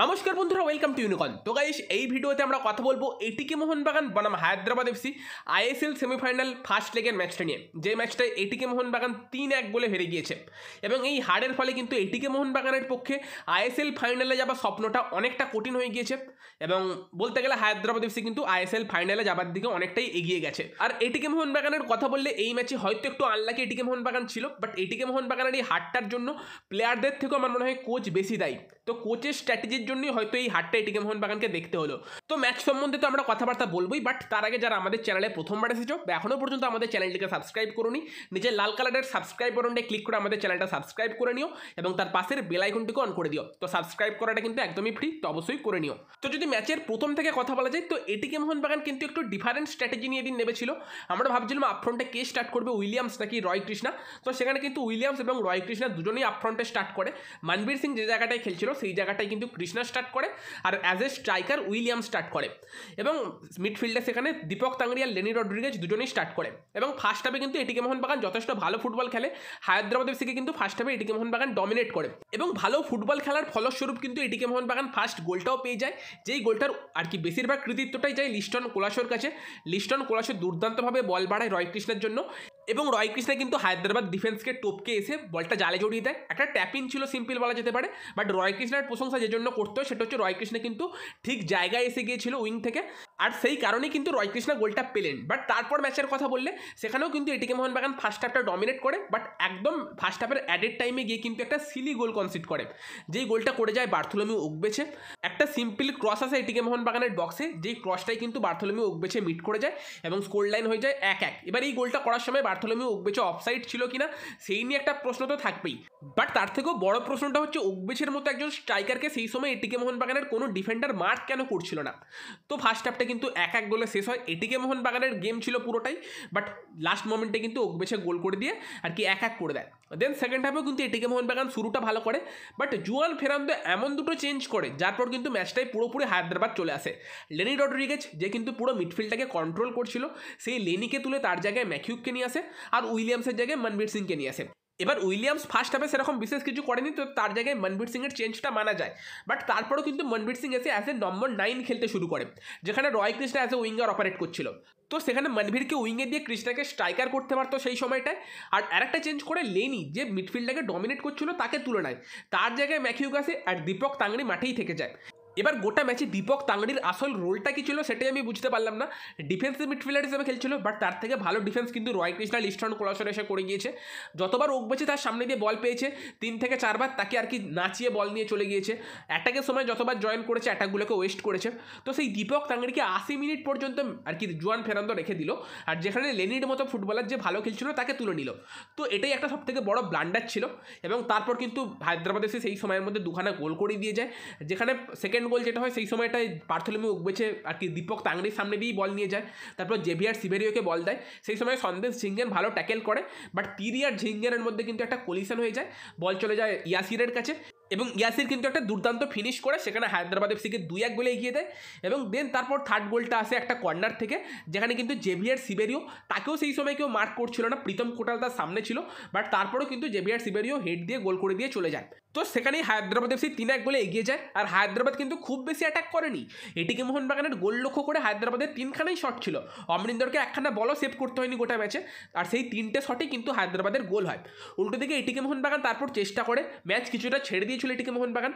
নমস্কার বন্ধুরা welcome to ইউনিকন তো গাইস এই ভিডিওতে আমরা কথা বলবো এটিকে মোহনবাগান বনাম Hyderabad FC ISL semifinal first লেগের ম্যাচটা নিয়ে যে ম্যাচটায় এটিকে মোহনবাগান তিন এক বলে হেরে গিয়েছে এবং এই হারের ফলে কিন্তু এটিকে মোহনবাগানের পক্ষে আইএসএল ফাইনালে যাবার স্বপ্নটা অনেকটা কঠিন হয়ে গিয়েছে এবং বলতে গেলে হায়দ্রাবাদ এফসি কিন্তু আইএসএল ফাইনালে যাবার দিকে অনেকটাই এগিয়ে গেছে আর এটিকে মোহনবাগানের কথা বললে এই ম্যাচে হয়তো একটু আনলাকি এটিকে মোহনবাগান ছিল বাট এটিকে মোহনবাগানের এই হারটার জন্য প্লেয়ারদের থেকেও আমার মনে হয় কোচ বেশি দায়ী তো কোচের স্ট্র্যাটেজি স্ট্র্যাটেজির জন্যই হয়তো এই হাটটা এটিকে বাগানকে দেখতে হলো তো ম্যাচ সম্বন্ধে তো আমরা কথাবার্তা বলবোই বাট তার আগে যারা আমাদের চ্যানেলে প্রথমবার এসেছো বা এখনও পর্যন্ত আমাদের চ্যানেলটিকে সাবস্ক্রাইব করুনি নিজের লাল কালারের সাবস্ক্রাইব বটনটি ক্লিক করে আমাদের চ্যানেলটা সাবস্ক্রাইব করে নিও এবং তার পাশের বেলাইকনটিকে অন করে দিও তো সাবস্ক্রাইব করাটা কিন্তু একদমই ফ্রি তো অবশ্যই করে নিও তো যদি ম্যাচের প্রথম থেকে কথা বলা যায় তো এটিকে বাগান কিন্তু একটু ডিফারেন্ট স্ট্র্যাটেজি নিয়ে দিন নেবেছিল আমরা ভাবছিলাম আপফ্রন্টে কে স্টার্ট করবে উইলিয়ামস নাকি রয় কৃষ্ণা তো সেখানে কিন্তু উইলিয়ামস এবং রয় কৃষ্ণা দুজনেই আপফ্রন্টে স্টার্ট করে মানবীর সিং যে জায়গাটায় খেলছিল সেই জায়গাটায় কিন্তু কৃষ্ণা স্টার্ট করে আর as a striker William start করে এবং মিডফিল্ডে সেখানে দীপক তাঙ্গরিয়া লেনি রড্রিগেজ দুজনেই স্টার্ট করে এবং ফার্স্ট হাফে কিন্তু এটিকে মোহন বাগান যথেষ্ট ভালো ফুটবল খেলে হায়দ্রাবাদ এফসিকে কিন্তু ফার্স্ট হাফে এটিকে মোহন বাগান ডমিনেট করে এবং ভালো ফুটবল খেলার ফলস্বরূপ কিন্তু এটিকে মোহন বাগান ফার্স্ট গোলটাও পেয়ে যায় যেই গোলটার আর কি বেশিরভাগ কৃতিত্বটাই যায় লিস্টন কোলাসোর কাছে লিস্টন কোলাসোর দুর্দান্তভাবে বল বাড়ায় রয় কৃষ্ণের জন্য এবং রয় কৃষ্ণা কিন্তু হায়দ্রাবাদ ডিফেন্সকে টপকে এসে বলটা জালে জড়িয়ে দেয় একটা ট্যাপিং ছিল সিম্পল বলা যেতে পারে বাট রয় কৃষ্ণার প্রশংসা যে জন্য করতে হয় সেটা হচ্ছে রয় কৃষ্ণা কিন্তু ঠিক জায়গায় এসে গিয়েছিল উইং থেকে আর সেই কারণেই কিন্তু রয় কৃষ্ণা গোলটা পেলেন বাট তারপর ম্যাচের কথা বললে সেখানেও কিন্তু এটিকে মোহনবাগান ফার্স্ট হাফটা ডমিনেট করে বাট একদম ফার্স্ট হাফের অ্যাডেড টাইমে গিয়ে কিন্তু একটা সিলি গোল কনসিড করে যেই গোলটা করে যায় বার্থলোমি উকবেছে একটা সিম্পল ক্রস আসে এটিকে মোহনবাগানের বক্সে যেই ক্রসটাই কিন্তু বার্থলমি উকবেছে মিট করে যায় এবং স্কোর লাইন হয়ে যায় এক এক এবার এই গোলটা করার সময় বার্থলোমি ওকবেচে অফসাইড ছিল কিনা সেই নিয়ে একটা প্রশ্ন তো থাকবেই বাট তার থেকেও বড় প্রশ্নটা হচ্ছে ওকবেচের মতো একজন স্ট্রাইকারকে সেই সময় এটিকে মোহনবাগানের কোনো ডিফেন্ডার মার্ক কেন করছিল না তো ফার্স্ট হাফটা কিন্তু এক এক গোলে শেষ হয় এটিকে মোহনবাগানের গেম ছিল পুরোটাই বাট লাস্ট মোমেন্টে কিন্তু ওকবেচে গোল করে দিয়ে আর কি এক এক করে দেয় দেন সেকেন্ড হাফেও কিন্তু এটিকে মোহনবাগান শুরুটা ভালো করে বাট জুয়ান ফেরান্দো এমন দুটো চেঞ্জ করে যার পর কিন্তু ম্যাচটাই পুরোপুরি হায়দ্রাবাদ চলে আসে লেনি রড্রিগেজ যে কিন্তু পুরো মিডফিল্ডটাকে কন্ট্রোল করছিল সেই লেনিকে তুলে তার জায়গায় ম্যাকিউককে নিয়ে আসে আর উইলিয়ামসের জায়গায় মনবীর সিংকে নিয়ে আসে এবার উইলিয়ামস ফার্স্ট হাফে সেরকম বিশেষ কিছু করেনি তো তার জায়গায় মনবীর সিংয়ের চেঞ্জটা মানা যায় বাট তারপরেও কিন্তু মনবীর সিং এসে অ্যাজ এ নম্বর নাইন খেলতে শুরু করে যেখানে Roy Krishna as a winger operate করছিল তো সেখানে মনভীরকে উইংয়ে দিয়ে কৃষ্ণাকে স্ট্রাইকার করতে পারতো সেই সময়টায় আর আরেকটা চেঞ্জ করে লেনি যে মিডফিল্ডটাকে ডমিনেট করছিল তাকে তুলনায় তার জায়গায় ম্যাকিউগাসে আর দীপক তাংড়ি মাঠেই থেকে যায় এবার গোটা ম্যাচে দীপক তাঙ্গড়ির আসল রোলটা কি ছিল সেটাই আমি বুঝতে পারলাম না ডিফেন্সের মিডফিল্ডার হিসেবে খেলছিল বাট তার থেকে ভালো ডিফেন্স কিন্তু রয় কৃষ্ণা লিস্টন কোলাসরে এসে করে গিয়েছে যতবার ওকবেছে তার সামনে দিয়ে বল পেয়েছে তিন থেকে চারবার তাকে আর কি নাচিয়ে বল নিয়ে চলে গিয়েছে অ্যাটাকের সময় যতবার জয়েন করেছে অ্যাটাকগুলোকে ওয়েস্ট করেছে তো সেই দীপক তাঙ্গড়িকে আশি মিনিট পর্যন্ত আর কি জুয়ান ফেরান্দ রেখে দিল আর যেখানে লেনির মতো ফুটবলার যে ভালো খেলছিল তাকে তুলে নিল তো এটাই একটা সবথেকে বড় ব্লান্ডার ছিল এবং তারপর কিন্তু হায়দ্রাবাদ এসে সেই সময়ের মধ্যে দুখানা গোল করে দিয়ে যায় যেখানে সেকেন্ড গোল যেটা হয় সেই সময়টায় পার্থলমি উকবেছে আর কি দীপক তাংড়ির সামনে দিয়েই বল নিয়ে যায় তারপর জেভিয়ার সিভেরিওকে বল দেয় সেই সময় সন্দেশ ঝিঙ্গেন ভালো ট্যাকেল করে বাট তিরি আর ঝিঙ্গেনের মধ্যে কিন্তু একটা কলিশন হয়ে যায় বল চলে যায় ইয়াসিরের কাছে এবং ইয়াসির কিন্তু একটা দুর্দান্ত ফিনিশ করে সেখানে হায়দ্রাবাদ এফসিকে দুই এক গোলে এগিয়ে দেয় এবং দেন তারপর থার্ড গোলটা আসে একটা কর্নার থেকে যেখানে কিন্তু জেভিয়ার সিবেরিও তাকেও সেই সময় কেউ মার্ক করছিল না প্রীতম কোটাল তার সামনে ছিল বাট তারপরেও কিন্তু জেভিয়ার সিবেরিও হেড দিয়ে গোল করে দিয়ে চলে যায় তো সেখানেই হায়দ্রাবাদ এফসি তিন এক গোলে এগিয়ে যায় আর হায়দ্রাবাদ কিন্তু খুব বেশি অ্যাটাক করেনি এটিকে মোহনবাগানের গোল লক্ষ্য করে হায়দ্রাবাদের তিনখানেই শট ছিল অমরিন্দরকে একখানা বলও সেভ করতে হয়নি গোটা ম্যাচে আর সেই তিনটে শটে কিন্তু হায়দ্রাবাদের গোল হয় উল্টো দিকে এটিকে মোহনবাগান তারপর চেষ্টা করে ম্যাচ কিছুটা ছেড়ে দিয়েছিল এটিকে মোহনবাগান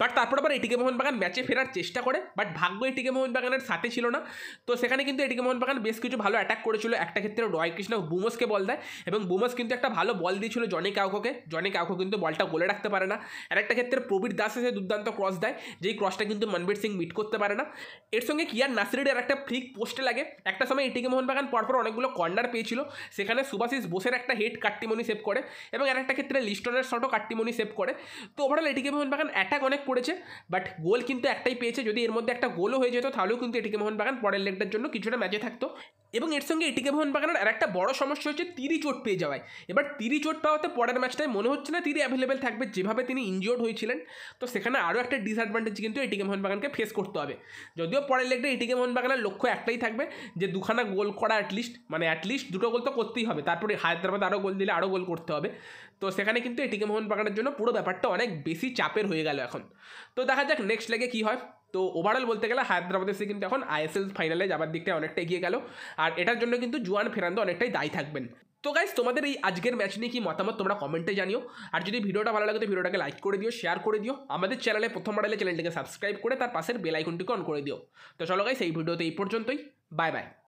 বাট তারপর আবার এটিকে মোহনবাগান ম্যাচে ফেরার চেষ্টা করে বাট ভাগ্য এটিকে মোহনবাগানের সাথে ছিল না তো সেখানে কিন্তু এটিকে মোহনবাগান বেশ কিছু ভালো অ্যাটাক করেছিল একটা ক্ষেত্রে রয় কৃষ্ণ বুমসকে বল দেয় এবং বুমস কিন্তু একটা ভালো বল দিয়েছিল জনি কাউকে জনি কাউকে কিন্তু বলটা গোলে রাখতে পারে না আর একটা ক্ষেত্রে প্রবীর দাস এসে দুর্দান্ত ক্রস দেয় যেই ক্রসটা কিন্তু মনবীর সিং মিট করতে পারে না এর সঙ্গে কিয়ার নাসিরিডি আর একটা ফ্রিক পোস্টে লাগে একটা সময় এটিকে মোহনবাগান পরপর অনেকগুলো কর্নার পেয়েছিল সেখানে সুভাশিস বোসের একটা হেড কাট্টিমনি সেভ করে এবং আর একটা ক্ষেত্রে লিস্টনের শটও কাট্টিমনি সেভ করে তো ওভারঅল এটিকে মোহনবাগান অ্যাটাক অনেক করেছে বাট গোল কিন্তু একটাই পেয়েছে যদি এর মধ্যে একটা গোলও হয়ে যেত তাহলেও কিন্তু এটিকে মোহনবাগান পরের লেগটার জন্য কিছুটা ম্যাচে থাকতো এবং এর সঙ্গে এটিকে ভবন বাগানের আর একটা বড় সমস্যা হচ্ছে তিরি চোট পেয়ে যাওয়ায় এবার তিরি চোট পাওয়াতে পরের ম্যাচটায় মনে হচ্ছে না তিরি অ্যাভেলেবেল থাকবে যেভাবে তিনি ইনজিওর্ড হয়েছিলেন তো সেখানে আরও একটা ডিসঅ্যাডভান্টেজ কিন্তু এটিকে মোহনবাগানকে ফেস করতে হবে যদিও পরের লেগটা এটিকে মোহনবাগানের লক্ষ্য একটাই থাকবে যে দুখানা গোল করা অ্যাটলিস্ট মানে অ্যাটলিস্ট দুটো গোল তো করতেই হবে তারপরে হায়দ্রাবাদ আরও গোল দিলে আরও গোল করতে হবে তো সেখানে কিন্তু এটিকে মোহনবাগানের জন্য পুরো ব্যাপারটা অনেক বেশি চাপের হয়ে গেল এখন তো দেখা যাক নেক্সট লেগে কী হয় তো ওভারঅল বলতে গেলে হায়দ্রাবাদের সে কিন্তু এখন আইএসএল ফাইনালে যাবার দিকটা অনেকটা এগিয়ে গেল আর এটার জন্য কিন্তু জুয়ান ফেরান্দো অনেকটাই দায়ী থাকবেন তো গাইজ তোমাদের এই আজকের ম্যাচ নিয়ে কি মতামত তোমরা কমেন্টে জানিও আর যদি ভিডিওটা ভালো লাগে তো ভিডিওটাকে লাইক করে দিও শেয়ার করে দিও আমাদের চ্যানেলে প্রথম আড়ালে চ্যানেলটিকে সাবস্ক্রাইব করে তার পাশের বেল আইকনটিকে অন করে দিও তো চলো গাইজ এই ভিডিওতে এই পর্যন্তই বাই বাই